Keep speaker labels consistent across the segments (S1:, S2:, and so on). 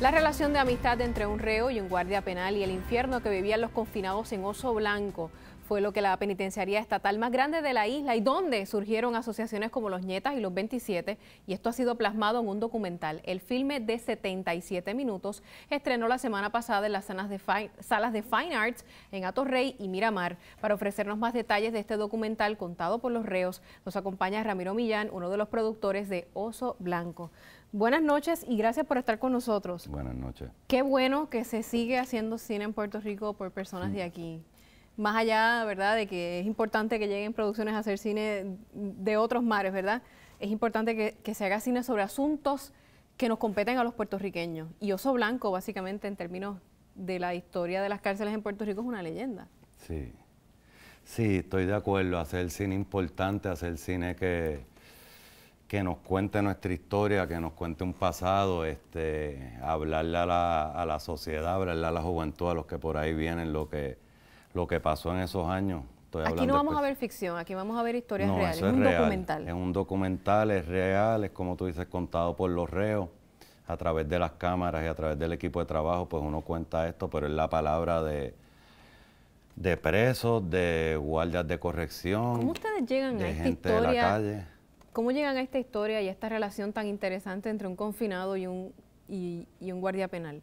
S1: La relación de amistad entre un reo y un guardia penal y el infierno que vivían los confinados en Oso Blanco fue lo que la penitenciaría estatal más grande de la isla y donde surgieron asociaciones como los Nietas y los 27 y esto ha sido plasmado en un documental. El filme de 77 minutos estrenó la semana pasada en las salas de Fine, Arts en Atorrey y Miramar. Para ofrecernos más detalles de este documental contado por los reos nos acompaña Ramiro Millán, uno de los productores de Oso Blanco. Buenas noches y gracias por estar con nosotros. Buenas noches. Qué bueno que se sigue haciendo cine en Puerto Rico por personas de aquí. Más allá, ¿verdad?, de que es importante que lleguen producciones a hacer cine de otros mares, ¿verdad? Es importante que, se haga cine sobre asuntos que nos competen a los puertorriqueños. Y Oso Blanco, básicamente, en términos de la historia de las cárceles en Puerto Rico, es una leyenda.
S2: Sí. Sí, estoy de acuerdo. Hacer cine importante, hacer cine que, que nos cuente nuestra historia, que nos cuente un pasado, este, hablarle a la, a la, sociedad, hablarle a la juventud, a los que por ahí vienen, lo que, lo que pasó en esos años. aquí no vamos a
S1: ver ficción, aquí vamos a ver historias reales, es un documental. Es
S2: un documental, es real, es como tú dices, contado por los reos, a través de las cámaras y a través del equipo de trabajo, pues uno cuenta esto, pero es la palabra de, de presos, de guardias de corrección. ¿Cómo
S1: ustedes llegan de a gente De la calle ¿Cómo llegan a esta historia y a esta relación tan interesante entre un confinado y un, y, un guardia penal?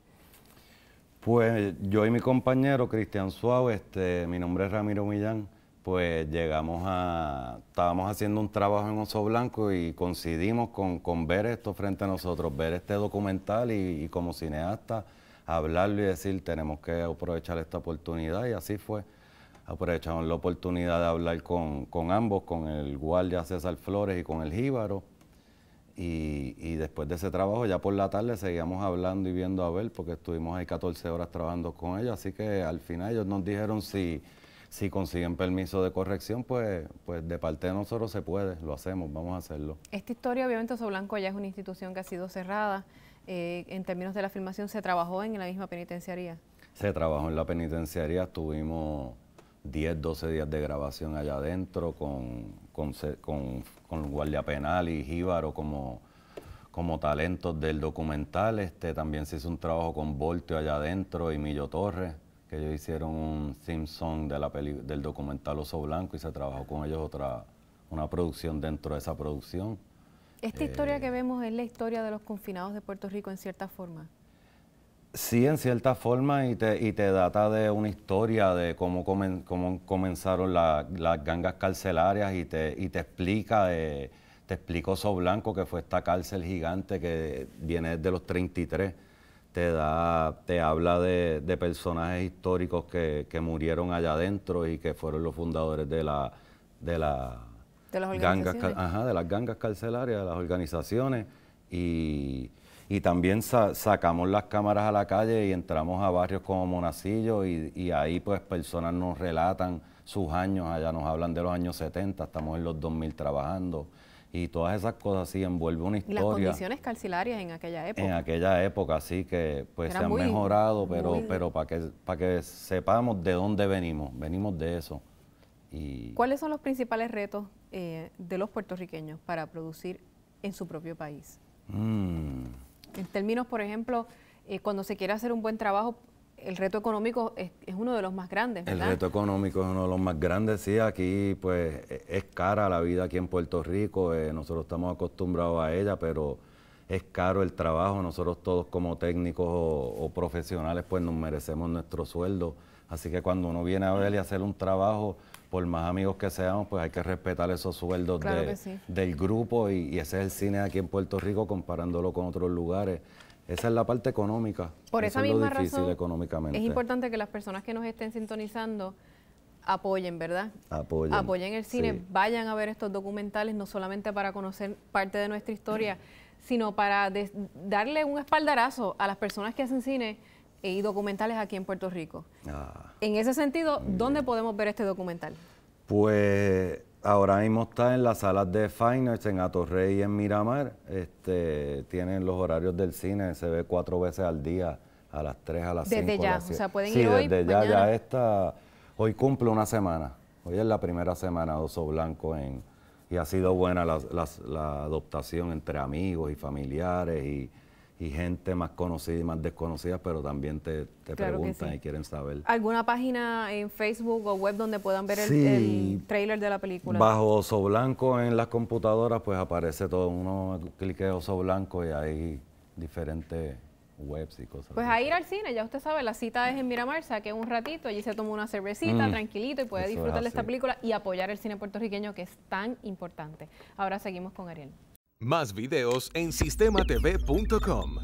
S2: Pues yo y mi compañero Cristian Suárez, este, mi nombre es Ramiro Millán, pues llegamos a, estábamos haciendo un trabajo en Oso Blanco y coincidimos con, ver esto frente a nosotros, ver este documental y como cineasta hablarlo y decir tenemos que aprovechar esta oportunidad y así fue aprovechamos la oportunidad de hablar con, ambos, con el guardia César Flores y con el jíbaro. Y, después de ese trabajo, ya por la tarde seguíamos hablando y viendo a ver, porque estuvimos ahí 14 horas trabajando con ellos. Así que al final ellos nos dijeron si, si consiguen permiso de corrección, pues, pues de parte de nosotros se puede, lo hacemos, vamos a hacerlo.
S1: Esta historia, obviamente, Blanco ya es una institución que ha sido cerrada. Eh, en términos de la filmación, ¿se trabajó en la misma penitenciaría?
S2: Se trabajó en la penitenciaría, estuvimos 10, 12 días de grabación allá adentro con, con, Guardia Penal y Jíbaro como, como talentos del documental. Este, también se hizo un trabajo con Voltio allá adentro y Millo Torres, que ellos hicieron un Simpson de del documental Oso Blanco y se trabajó con ellos otra una producción dentro de esa producción.
S1: Esta historia eh, que vemos es la historia de los confinados de Puerto Rico en cierta forma.
S2: Sí, en cierta forma, y te, y te data de una historia de cómo, comen, cómo comenzaron las gangas carcelarias y te, y te explica, de, eh, te explicó blanco que fue esta cárcel gigante que viene de los 33. Te, da, te habla de, personajes históricos que, murieron allá adentro y que fueron los fundadores de la... De la
S1: las gangas, de
S2: las gangas carcelarias, de las organizaciones y y también sacamos las cámaras a la calle y entramos a barrios como Monacillo y, ahí pues personas nos relatan sus años, allá nos hablan de los años 70, estamos en los 2000 trabajando y todas esas cosas sí envuelve una historia. las condiciones
S1: carcelarias en aquella época. En
S2: aquella época, sí, que pues se han mejorado, pero, pero para que, para que sepamos de dónde venimos, venimos de eso. Y...
S1: ¿Cuáles son los principales retos eh, de los puertorriqueños para producir en su propio país?
S2: Mm.
S1: En términos, por ejemplo, eh, cuando se quiere hacer un buen trabajo, el reto económico es, uno de los más grandes. El reto
S2: económico es uno de los más grandes, sí. Aquí, pues, e, es cara la vida aquí en Puerto Rico. Eh, nosotros estamos acostumbrados a ella, pero es caro el trabajo. Nosotros todos como técnicos o, profesionales, pues, nos merecemos nuestro sueldo. Así que cuando uno viene a ver y hacer un trabajo por más amigos que seamos, pues hay que respetar esos sueldos del grupo y, ese es el cine aquí en Puerto Rico comparándolo con otros lugares. Esa es la parte económica. Por esa misma es difícil económicamente. es
S1: importante que las personas que nos estén sintonizando apoyen, ¿verdad?
S2: Apoyen. Apoyen
S1: el cine, vayan a ver estos documentales, no solamente para conocer parte de nuestra historia, sino para darle un espaldarazo a las personas que hacen cine y documentales aquí en Puerto Rico. Ah. En ese sentido, ¿dónde podemos ver este documental?
S2: Pues ahora mismo está en las salas de Fine en Atorrey y en Miramar. Este, tienen los horarios del cine, se ve cuatro veces al día, a las tres a las 5. Desde ya, o sea, pueden ir hoy, desde ya, ya está. Hoy cumple una semana. Hoy es la primera semana de Oso Blanco en, y ha sido buena la, la, la adoptación entre amigos y familiares y y gente más conocida y más desconocida, pero también te, preguntan y quieren saber.
S1: ¿Alguna página en Facebook o web donde puedan ver el, trailer de la película?
S2: Bajo oso blanco en las computadoras, pues aparece todo uno, clique oso blanco y hay diferentes webs y cosas. Pues a
S1: ir al cine, ya usted sabe, la cita es en Miramar, saque un ratito, allí se toma una cervecita, mm. tranquilito, y puede disfrutar de esta película y apoyar el cine puertorriqueño que es tan importante. Ahora seguimos con Ariel.
S2: Más videos en sistematv.com.